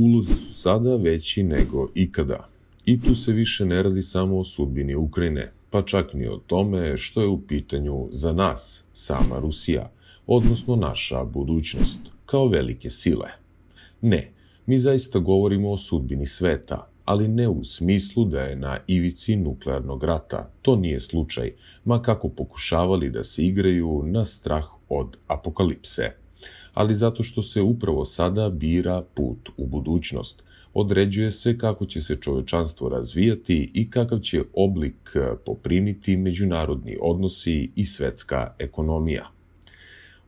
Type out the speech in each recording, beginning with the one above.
Ulozi su sada veći nego ikada. I tu se više ne radi samo o sudbini Ukrajine, pa čak ni o tome što je u pitanju za nas sama Rusija, odnosno naša budućnost, kao velike sile. Ne, mi zaista govorimo o sudbini sveta, ali ne u smislu da je na ivici nuklearnog rata. To nije slučaj, ma kako pokušavali da se igraju na strah od apokalipse ali zato što se upravo sada bira put u budućnost. Određuje se kako će se čovečanstvo razvijati i kakav će oblik e, poprimiti međunarodni odnosi i svetska ekonomija.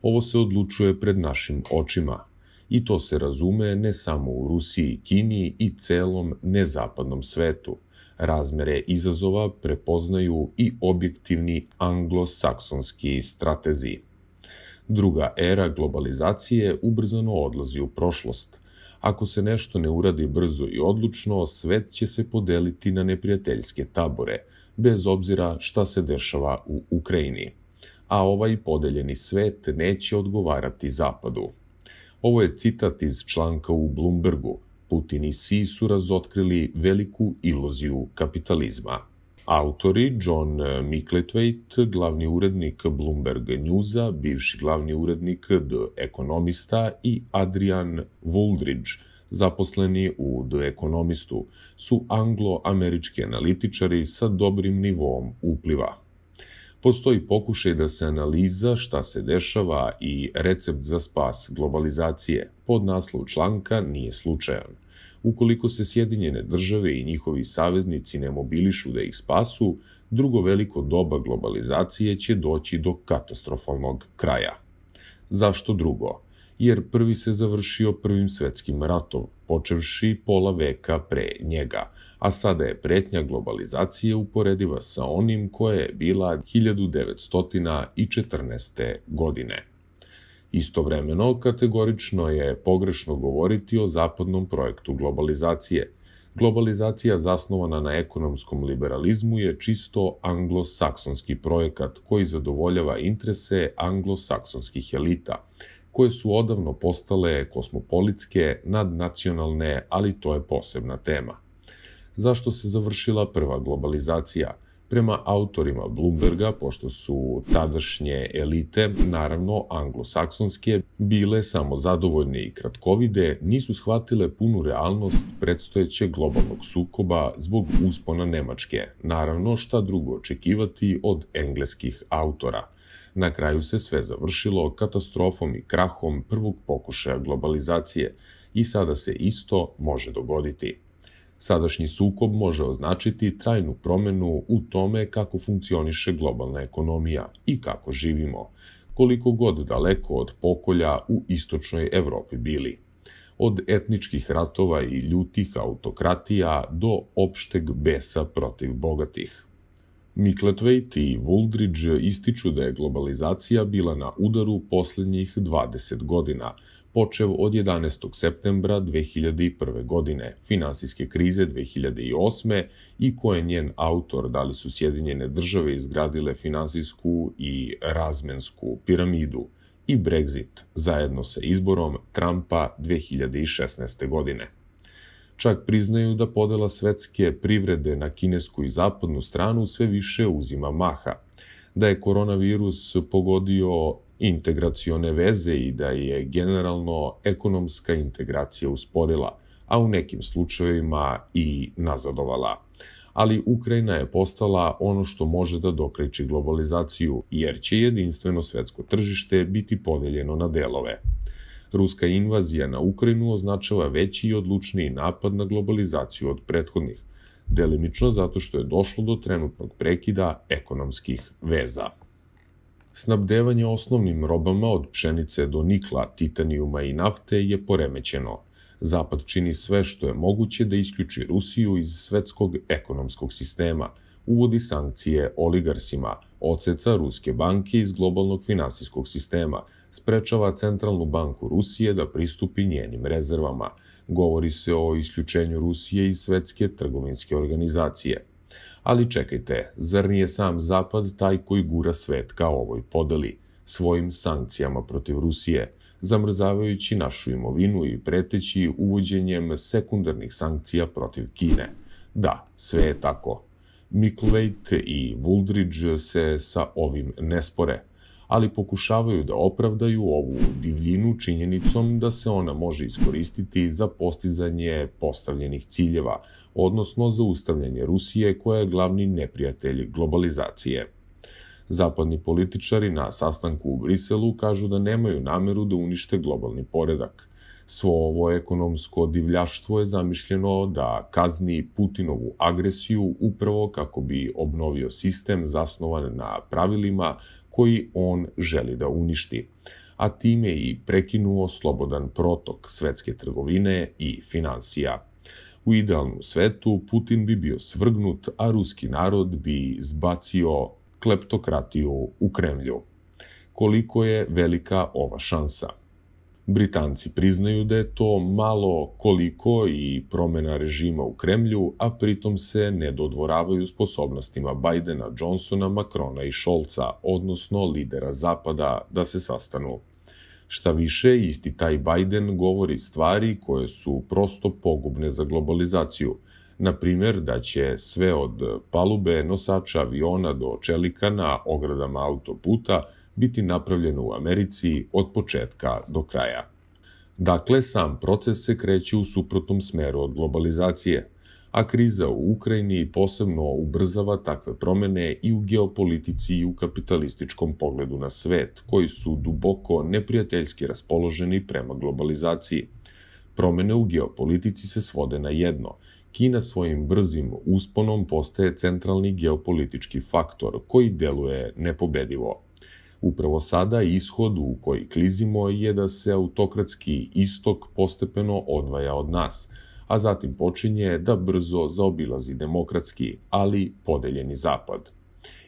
Ovo se odlučuje pred našim očima – i to se razume ne samo u Rusiji, i Kini i celom nezapadnom svetu. Razmere izazova prepoznaju i objektivni anglosaksonski stratezi. Druga era globalizacije ubrzano odlazi u prošlost. Ako se nešto ne uradi brzo i odlučno, svet će se podeliti na neprijateljske tabore, bez obzira šta se dešava u Ukrajini. A ovaj podeljeni svet neće odgovarati Zapadu. Ovo je citat iz članka u Bloombergu. Putin i Xi su razotkrili veliku iluziju kapitalizma. Autori John Mikletveit, glavni urednik Bloomberg Newsa, bivši glavni urednik The Economista i Adrian Wooldridge, zaposleni u The Economistu, su anglo-američki analitičari sa dobrim nivom upliva. Postoji pokušaj da se analiza šta se dešava i recept za spas globalizacije. Pod naslov članka nije slučajan. Ukoliko se Sjedinjene države i njihovi saveznici ne mobilišu da ih spasu, drugo veliko doba globalizacije će doći do katastrofalnog kraja. Zašto drugo? Jer prvi se završio prvim svetskim ratom, počevši pola veka pre njega, a sada je pretnja globalizacije uporediva sa onim koja je bila 1914. godine. Istovremeno, kategorično je pogrešno govoriti o zapadnom projektu globalizacije. Globalizacija zasnovana na ekonomskom liberalizmu je čisto anglosaksonski projekat koji zadovoljava interese anglosaksonskih elita, koje su odavno postale kosmopolitske, nadnacionalne, ali to je posebna tema. Zašto se završila prva globalizacija? Prema autorima Bloomberga, pošto su tadašnje elite, naravno anglosaksonske, bile samo zadovoljne i kratkovide, nisu shvatile punu realnost predstojećeg globalnog sukoba zbog uspona Nemačke. Naravno, šta drugo očekivati od engleskih autora. Na kraju se sve završilo katastrofom i krahom prvog pokušaja globalizacije i sada se isto može dogoditi. Sadašnji sukob može označiti trajnu promenu u tome kako funkcioniše globalna ekonomija i kako živimo, koliko god daleko od pokolja u istočnoj Evropi bili. Od etničkih ratova i ljutih autokratija do opšteg besa protiv bogatih. Mikletveit i Wooldridge ističu da je globalizacija bila na udaru poslednjih 20 godina, počev od 11. septembra 2001. godine, finansijske krize 2008. i ko je njen autor, da li su Sjedinjene države izgradile finansijsku i razmensku piramidu i Brexit zajedno sa izborom Trumpa 2016. godine. Čak priznaju da podela svetske privrede na kinesku i zapadnu stranu sve više uzima maha – da je koronavirus pogodio integracione veze i da je generalno ekonomska integracija usporila, a u nekim slučajevima i nazadovala. Ali Ukrajina je postala ono što može da dokreći globalizaciju, jer će jedinstveno svetsko tržište biti podeljeno na delove. Ruska invazija na Ukrajinu označava veći i odlučniji napad na globalizaciju od prethodnih, delimično zato što je došlo do trenutnog prekida ekonomskih veza. Snabdevanje osnovnim robama od pšenice do nikla, titanijuma i nafte je poremećeno. Zapad čini sve što je moguće da isključi Rusiju iz svetskog ekonomskog sistema, uvodi sankcije oligarsima, oceca ruske banke iz globalnog finansijskog sistema – sprečava Centralnu banku Rusije da pristupi njenim rezervama. Govori se o isključenju Rusije iz Svetske trgovinske organizacije. Ali čekajte, zar nije sam Zapad taj koji gura svet ka ovoj podeli, svojim sankcijama protiv Rusije, zamrzavajući našu imovinu i preteći uvođenjem sekundarnih sankcija protiv Kine? Da, sve je tako. Miklvejt i Vuldridge se sa ovim ne spore – ali pokušavaju da opravdaju ovu divljinu činjenicom da se ona može iskoristiti za postizanje postavljenih ciljeva, odnosno za ustavljanje Rusije koja je glavni neprijatelj globalizacije. Zapadni političari na sastanku u Briselu kažu da nemaju nameru da unište globalni poredak – Svo ovo ekonomsko divljaštvo je zamišljeno da kazni Putinovu agresiju upravo kako bi obnovio sistem zasnovan na pravilima koji on želi da uništi, a time i prekinuo slobodan protok svetske trgovine i financija. U idealnom svetu Putin bi bio svrgnut, a ruski narod bi zbacio kleptokratiju u Kremlju. Koliko je velika ova šansa – Britanci priznaju da je to malo koliko i promena režima u Kremlju, a pritom se ne dodvoravaju sposobnostima Bajdena, Johnsona, Makrona i Šolca, odnosno lidera Zapada, da se sastanu. Šta više, isti taj Bajden govori stvari koje su prosto pogubne za globalizaciju. Na primer, da će sve od palube, nosača aviona do čelika na ogradama autoputa – biti napravljeno u Americi od početka do kraja. Dakle, sam proces se kreće u suprotnom smeru od globalizacije, a kriza u Ukrajini posebno ubrzava takve promene i u geopolitici i u kapitalističkom pogledu na svet, koji su duboko neprijateljski raspoloženi prema globalizaciji. Promene u geopolitici se svode na jedno. Kina svojim brzim usponom postaje centralni geopolitički faktor koji deluje nepobedivo. Upravo sada ishod u koji klizimo je da se autokratski istok postepeno odvaja od nas, a zatim počinje da brzo zaobilazi demokratski, ali podeljeni zapad.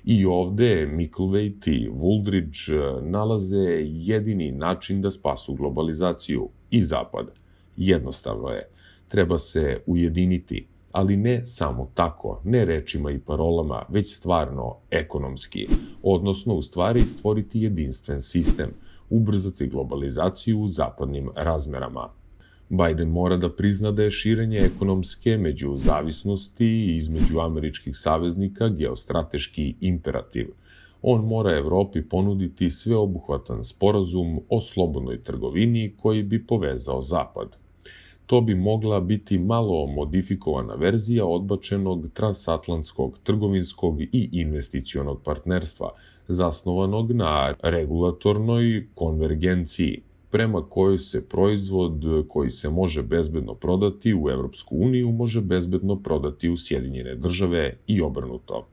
I ovde Miklvejt i Vuldridge nalaze jedini način da spasu globalizaciju i zapad. Jednostavno je, treba se ujediniti – ali ne samo tako, ne rečima i parolama, već stvarno ekonomski, odnosno u stvari stvoriti jedinstven sistem, ubrzati globalizaciju u zapadnim razmerama. Biden mora da prizna da je širenje ekonomske među zavisnosti između američkih saveznika geostrateški imperativ. On mora Evropi ponuditi sveobuhvatan sporazum o slobodnoj trgovini koji bi povezao Zapad to bi mogla biti malo modifikovana verzija odbačenog transatlantskog trgovinskog i investicionog partnerstva, zasnovanog na regulatornoj konvergenciji prema kojoj se proizvod koji se može bezbedno prodati u Evropsku uniju može bezbedno prodati u Sjedinjene države i obrnuto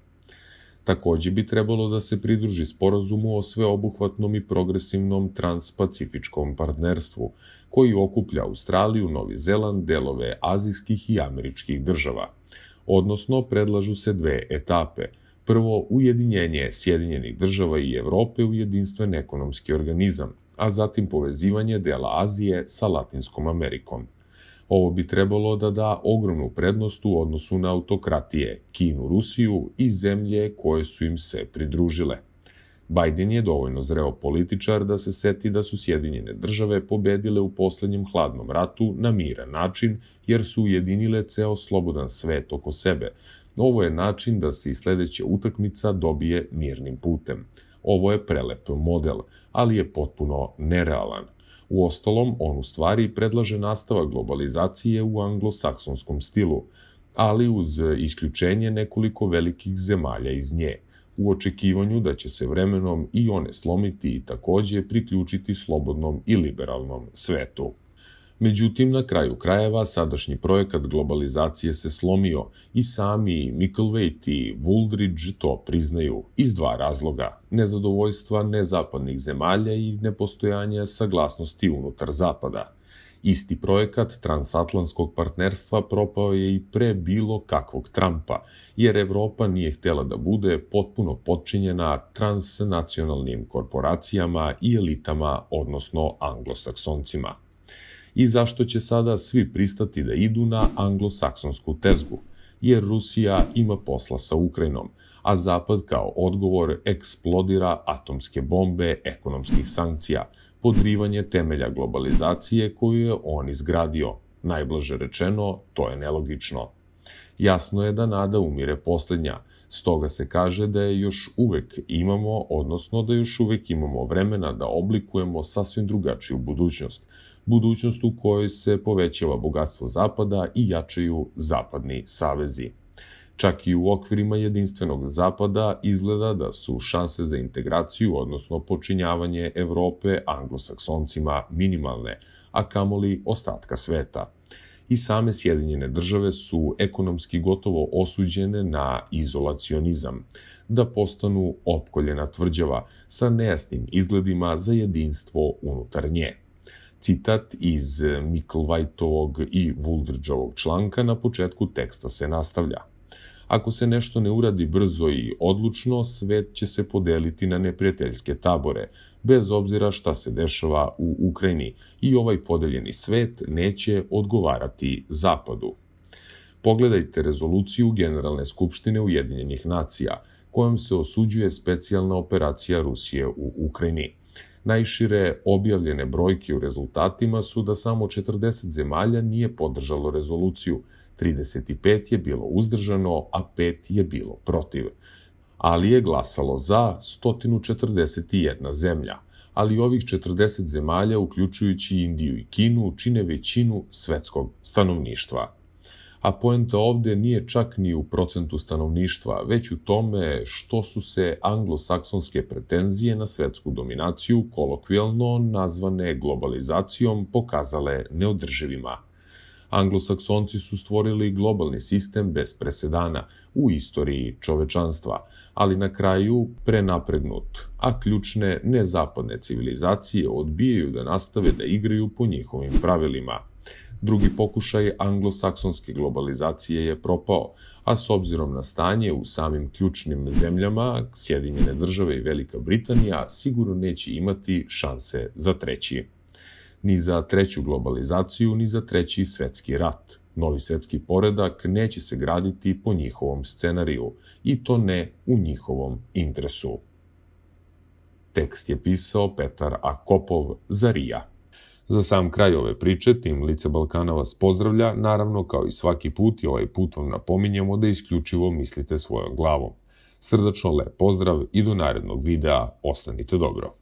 takođe bi trebalo da se pridruži sporazumu o sveobuhvatnom i progresivnom transpacifičkom partnerstvu, koji okuplja Australiju, Novi Zeland, delove azijskih i američkih država. Odnosno, predlažu se dve etape. Prvo, ujedinjenje Sjedinjenih država i Evrope u jedinstven ekonomski organizam, a zatim povezivanje dela Azije sa Latinskom Amerikom. Ovo bi trebalo da da ogromnu prednost u odnosu na autokratije, Kinu, Rusiju i zemlje koje su im se pridružile. Biden je dovoljno zreo političar da se seti da su Sjedinjene države pobedile u poslednjem hladnom ratu na miran način, jer su ujedinile ceo slobodan svet oko sebe. Ovo je način da se i sledeća utakmica dobije mirnim putem. Ovo je prelep model, ali je potpuno nerealan – U ostalom, on u stvari predlaže nastava globalizacije u anglosaksonskom stilu, ali uz isključenje nekoliko velikih zemalja iz nje, u očekivanju da će se vremenom i one slomiti i takođe priključiti slobodnom i liberalnom svetu. Međutim, na kraju krajeva, sadašnji projekat globalizacije se slomio i sami Micklewait i Woolridge to priznaju iz dva razloga. Nezadovoljstva nezapadnih zemalja i nepostojanja saglasnosti unutar zapada. Isti projekat transatlantskog partnerstva propao je i pre bilo kakvog Trumpa, jer Evropa nije htela da bude potpuno podčinjena transnacionalnim korporacijama i elitama, odnosno anglosaksoncima i zašto će sada svi pristati da idu na anglosaksonsku tezgu, jer Rusija ima posla sa Ukrajinom, a Zapad kao odgovor eksplodira atomske bombe ekonomskih sankcija, podrivanje temelja globalizacije koju je on izgradio. Najblaže rečeno, to je nelogično. Jasno je da nada umire poslednja, stoga se kaže da je još uvek imamo, odnosno da još uvek imamo vremena da oblikujemo sasvim drugačiju budućnost – budućnost u kojoj se povećava bogatstvo Zapada i jačaju zapadni savezi. Čak i u okvirima jedinstvenog zapada izgleda da su šanse za integraciju, odnosno počinjavanje Evrope anglosaksoncima minimalne, a kamoli ostatka sveta. I same Sjedinjene države su ekonomski gotovo osuđene na izolacionizam, da postanu opkoljena tvrđava sa nejasnim izgledima za jedinstvo unutar nje. Citat iz eh, Miklvajtovog i Vuldrđavog članka na početku teksta se nastavlja. Ako se nešto ne uradi brzo i odlučno, svet će se podeliti na neprijateljske tabore, bez obzira šta se dešava u Ukrajini i ovaj podeljeni svet neće odgovarati Zapadu. Pogledajte rezoluciju Generalne skupštine Ujedinjenih nacija, kojom se osuđuje specijalna operacija Rusije u Ukrajini. Najšire objavljene brojke u rezultatima su da samo 40 zemalja nije podržalo rezoluciju, 35 je bilo uzdržano, a 5 je bilo protiv. Ali je glasalo za 141 zemlja, ali ovih 40 zemalja, uključujući Indiju i Kinu, čine većinu svetskog stanovništva a poenta ovde nije čak ni u procentu stanovništva, već u tome što su se anglosaksonske pretenzije na svetsku dominaciju, kolokvijalno nazvane globalizacijom, pokazale neodrživima. Anglosaksonci su stvorili globalni sistem bez presedana u istoriji čovečanstva, ali na kraju prenapregnut, a ključne nezapadne civilizacije odbijaju da nastave da igraju po njihovim pravilima – Drugi pokušaj anglosaksonske globalizacije je propao, a s obzirom na stanje u samim ključnim zemljama, Sjedinjene države i Velika Britanija sigurno neće imati šanse za treći. Ni za treću globalizaciju, ni za treći svetski rat. Novi svetski poredak neće se graditi po njihovom scenariju, i to ne u njihovom interesu. Tekst je pisao Petar Akopov za RIA. Za sam kraj ove priče, tim Lice Balkana vas pozdravlja, naravno kao i svaki put i ovaj put vam napominjemo da isključivo mislite svojom glavom. Srdačno lep pozdrav i do narednog videa, ostanite dobro.